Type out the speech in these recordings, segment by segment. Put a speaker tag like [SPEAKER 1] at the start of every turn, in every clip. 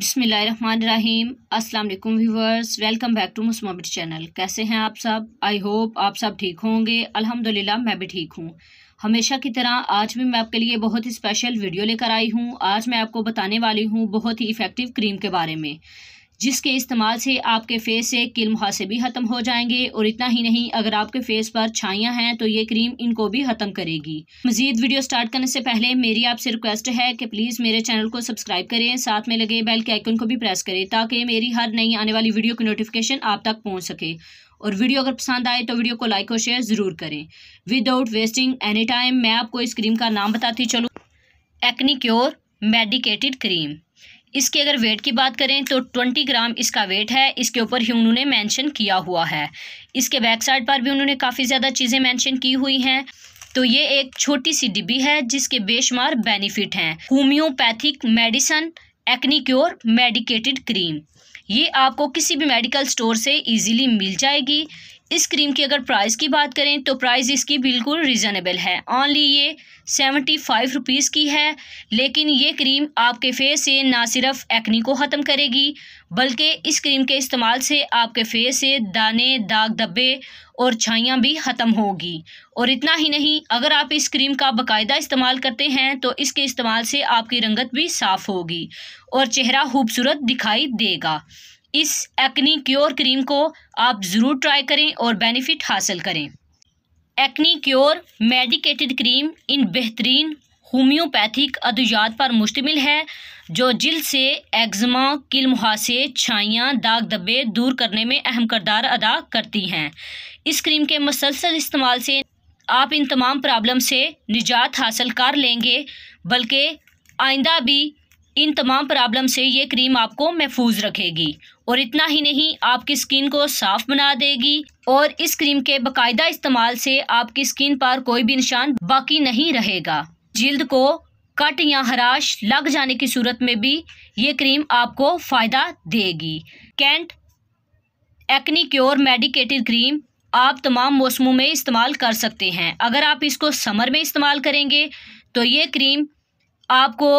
[SPEAKER 1] बिसमीम अस्सलाम viewers welcome back to मुस्माबिट चैनल कैसे हैं आप सब आई होप आप सब ठीक होंगे अल्हम्दुलिल्लाह मैं भी ठीक हूँ हमेशा की तरह आज भी मैं आपके लिए बहुत ही स्पेशल वीडियो लेकर आई हूँ आज मैं आपको बताने वाली हूँ बहुत ही इफ़ेक्टिव क्रीम के बारे में जिसके इस्तेमाल से आपके फेस से किल मुहासे भी ख़त्म हो जाएंगे और इतना ही नहीं अगर आपके फेस पर छाइयाँ हैं तो ये क्रीम इनको भी ख़त्म करेगी मजीद वीडियो स्टार्ट करने से पहले मेरी आपसे रिक्वेस्ट है कि प्लीज़ मेरे चैनल को सब्सक्राइब करें साथ में लगे बेल के आइकन को भी प्रेस करें ताकि मेरी हर नई आने वाली वीडियो की नोटिफिकेशन आप तक पहुँच सके और वीडियो अगर पसंद आए तो वीडियो को लाइक और शेयर ज़रूर करें विदाउट वेस्टिंग एनी टाइम मैं आपको इस क्रीम का नाम बताती चलूँ एक्नी क्योर मेडिकेटेड क्रीम इसके अगर वेट की बात करें तो ट्वेंटी ग्राम इसका वेट है इसके ऊपर ही उन्होंने मैंशन किया हुआ है इसके बैक साइड पर भी उन्होंने काफ़ी ज़्यादा चीज़ें मैंशन की हुई हैं तो ये एक छोटी सी डिब्बी है जिसके बेशुमार बेनिफिट हैं homeopathic medicine acne cure medicated cream ये आपको किसी भी मेडिकल स्टोर से इजीली मिल जाएगी इस क्रीम की अगर प्राइस की बात करें तो प्राइस इसकी बिल्कुल रिजनेबल है ऑनली ये सेवेंटी फाइव रुपीज़ की है लेकिन ये क्रीम आपके फेस से ना सिर्फ एक्नी को ख़त्म करेगी बल्कि इस क्रीम के इस्तेमाल से आपके फेस से दाने दाग धब्बे और छाइयाँ भी ख़त्म होगी और इतना ही नहीं अगर आप इस क्रीम का बाकायदा इस्तेमाल करते हैं तो इसके इस्तेमाल से आपकी रंगत भी साफ़ होगी और चेहरा खूबसूरत दिखाई देगा इस एक्नी क्योर क्रीम को आप ज़रूर ट्राई करें और बेनिफिट हासिल करें एक्नी क्योर मेडिकेटेड क्रीम इन बेहतरीन होम्योपैथिक अद्वियात पर मुश्तमिल है जो जल्द से एग्जमा किल मुहासे छाइयाँ दाग दबे दूर करने में अहम करदार अदा करती हैं इस क्रीम के मसलसल इस्तेमाल से आप इन तमाम प्रॉब्लम से निजात हासिल कर लेंगे बल्कि आइंदा भी इन तमाम प्रॉब्लम से ये क्रीम आपको महफूज रखेगी और इतना ही नहीं आपकी स्किन को साफ बना देगी और इस क्रीम के बकायदा इस्तेमाल से आपकी स्किन पर कोई भी निशान बाकी नहीं रहेगा जिल्द को कट या हराश लग जाने की सूरत में भी ये क्रीम आपको फ़ायदा देगी Kent acne cure medicated cream आप तमाम मौसमों में इस्तेमाल कर सकते हैं अगर आप इसको समर में इस्तेमाल करेंगे तो ये क्रीम आपको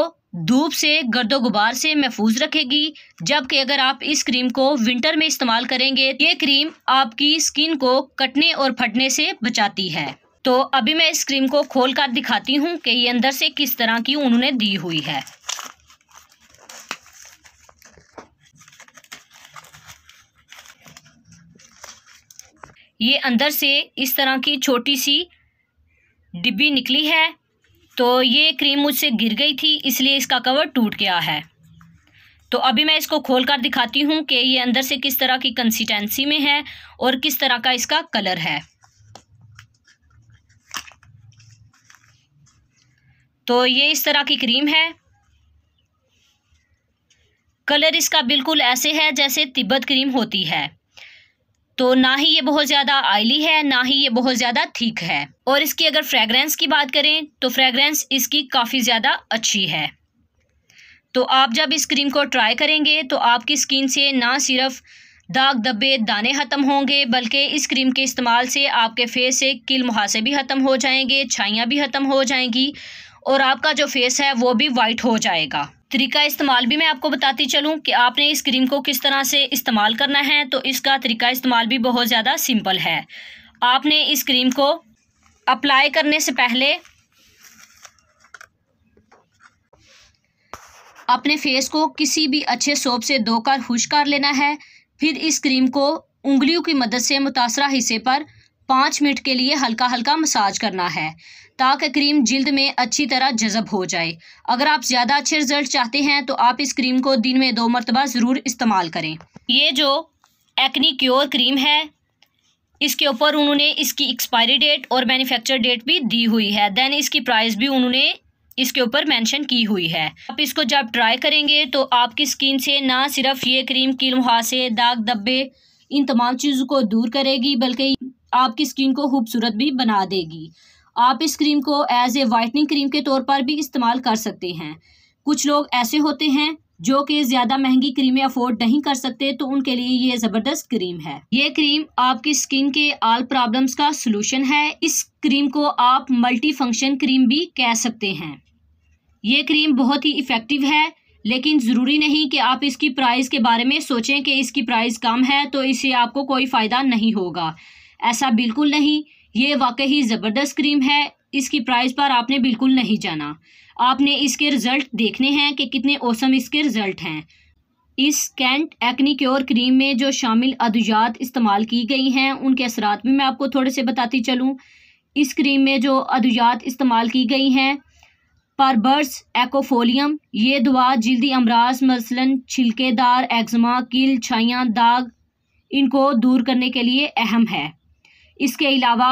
[SPEAKER 1] धूप से गर्द गुबार से महफूज रखेगी जबकि अगर आप इस क्रीम को विंटर में इस्तेमाल करेंगे ये क्रीम आपकी स्किन को कटने और फटने से बचाती है तो अभी मैं इस क्रीम को खोल कर दिखाती हूँ कि ये अंदर से किस तरह की उन्होंने दी हुई है ये अंदर से इस तरह की छोटी सी डिब्बी निकली है तो ये क्रीम मुझसे गिर गई थी इसलिए इसका कवर टूट गया है तो अभी मैं इसको खोल कर दिखाती हूँ कि ये अंदर से किस तरह की कंसिस्टेंसी में है और किस तरह का इसका कलर है तो ये इस तरह की क्रीम है कलर इसका बिल्कुल ऐसे है जैसे तिब्बत क्रीम होती है तो ना ही ये बहुत ज़्यादा आयली है ना ही ये बहुत ज़्यादा थीक है और इसकी अगर फ्रेगरेंस की बात करें तो फ्रेगरेंस इसकी काफ़ी ज़्यादा अच्छी है तो आप जब इस क्रीम को ट्राई करेंगे तो आपकी स्किन से ना सिर्फ दाग धब्बे दाने ख़त्म होंगे बल्कि इस क्रीम के इस्तेमाल से आपके फेस से किल मुहासे भी ख़त्म हो जाएंगे छाइयाँ भी ख़त्म हो जाएंगी और आपका जो फेस है वो भी वाइट हो जाएगा तरीका इस्तेमाल भी मैं आपको बताती चलूँ कि आपने इस क्रीम को किस तरह से इस्तेमाल करना है तो इसका तरीका इस्तेमाल भी बहुत ज़्यादा सिंपल है आपने इस क्रीम को अप्लाई करने से पहले अपने फेस को किसी भी अच्छे सोप से धोकर खुश कर लेना है फिर इस क्रीम को उंगलियों की मदद से मुतासरा हिस्से पर पाँच मिनट के लिए हल्का हल्का मसाज करना है ताकि क्रीम जल्द में अच्छी तरह जज़ब हो जाए अगर आप ज़्यादा अच्छे रिजल्ट चाहते हैं तो आप इस क्रीम को दिन में दो मरतबा ज़रूर इस्तेमाल करें ये जो एक्नी क्योर क्रीम है इसके ऊपर उन्होंने इसकी एक्सपायरी डेट और मैन्युफैक्चर डेट भी दी हुई है देन इसकी प्राइस भी उन्होंने इसके ऊपर मेंशन की हुई है आप इसको जब ट्राई करेंगे तो आपकी स्किन से ना सिर्फ ये क्रीम की मुहासे दाग धब्बे इन तमाम चीज़ों को दूर करेगी बल्कि आपकी स्किन को खूबसूरत भी बना देगी आप इस क्रीम को एज ए वाइटनिंग क्रीम के तौर पर भी इस्तेमाल कर सकते हैं कुछ लोग ऐसे होते हैं जो कि ज़्यादा महंगी क्रीमें अफोर्ड नहीं कर सकते तो उनके लिए ये ज़बरदस्त क्रीम है ये क्रीम आपकी स्किन के आल प्रॉब्लम्स का सोलूशन है इस क्रीम को आप मल्टी फंक्शन क्रीम भी कह सकते हैं ये क्रीम बहुत ही इफ़ेक्टिव है लेकिन ज़रूरी नहीं कि आप इसकी प्राइस के बारे में सोचें कि इसकी प्राइस कम है तो इससे आपको कोई फ़ायदा नहीं होगा ऐसा बिल्कुल नहीं ये वाकई ज़बरदस्त क्रीम है इसकी प्राइस पर आपने बिल्कुल नहीं जाना आपने इसके रिज़ल्ट देखने हैं कि कितने औसम इसके रिज़ल्ट हैं इस कैंट एक्नी क्योर क्रीम में जो शामिल अद्वियात इस्तेमाल की गई हैं उनके असरात भी मैं आपको थोड़े से बताती चलूँ इस क्रीम में जो अद्वियात इस्तेमाल की गई हैं परबर्स एकोफोलियम ये दवा जल्दी अमराज मसलन छिलकेदार एग्जमा किल छाइयाँ दाग इनको दूर करने के लिए अहम है इसके अलावा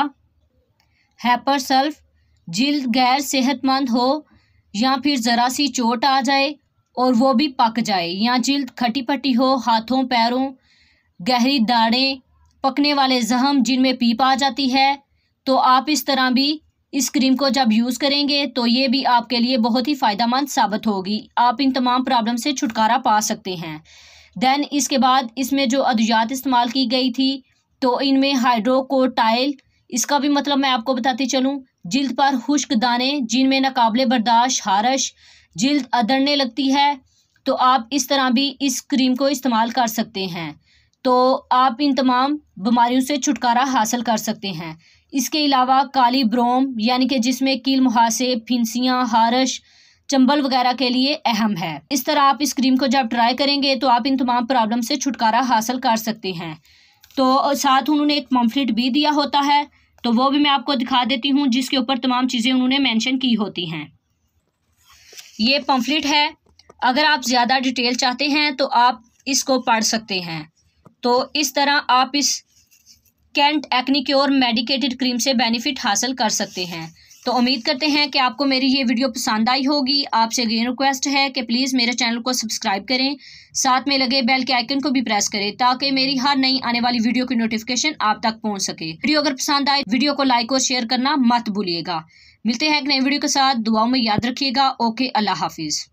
[SPEAKER 1] हैपर सल्फ जल्द गैर सेहतमंद हो या फिर ज़रा सी चोट आ जाए और वो भी पक जाए या जिल्द खटी पटी हो हाथों पैरों गहरी दाड़ें पकने वाले जहम जिनमें पीप आ जाती है तो आप इस तरह भी इस क्रीम को जब यूज़ करेंगे तो ये भी आपके लिए बहुत ही फ़ायदा मंद साबित होगी आप इन तमाम प्रॉब्लम से छुटकारा पा सकते हैं दैन इसके बाद इसमें जो अद्वियात इस्तेमाल की गई थी तो इनमें हाइड्रोकोटाइल इसका भी मतलब मैं आपको बताती चलूँ जिल्द पर खुश्क दाने जिनमें नाकबले बर्दाश्त हारश जिल्द अदड़ने लगती है तो आप इस तरह भी इस क्रीम को इस्तेमाल कर सकते हैं तो आप इन तमाम बीमारियों से छुटकारा हासिल कर सकते हैं इसके अलावा काली ब्रोम यानी कि जिसमें कील मुहासे फिंसियाँ हारश चंबल वगैरह के लिए अहम है इस तरह आप इस क्रीम को जब ट्राई करेंगे तो आप इन तमाम प्रॉब्लम से छुटकारा हासिल कर सकते हैं तो साथ उन्होंने एक पम्फलेट भी दिया होता है तो वो भी मैं आपको दिखा देती हूँ जिसके ऊपर तमाम चीज़ें उन्होंने मेंशन की होती हैं ये पम्फलेट है अगर आप ज़्यादा डिटेल चाहते हैं तो आप इसको पढ़ सकते हैं तो इस तरह आप इस कैंट एक्निक्योर मेडिकेटेड क्रीम से बेनिफिट हासिल कर सकते हैं तो उम्मीद करते हैं कि आपको मेरी ये वीडियो पसंद आई होगी आपसे अगेन रिक्वेस्ट है कि प्लीज़ मेरे चैनल को सब्सक्राइब करें साथ में लगे बेल के आइकन को भी प्रेस करें ताकि मेरी हर नई आने वाली वीडियो की नोटिफिकेशन आप तक पहुंच सके वीडियो अगर पसंद आए वीडियो को लाइक और शेयर करना मत भूलिएगा मिलते हैं एक नई वीडियो के साथ दुआओं में याद रखिएगा ओके अल्लाह हाफिज़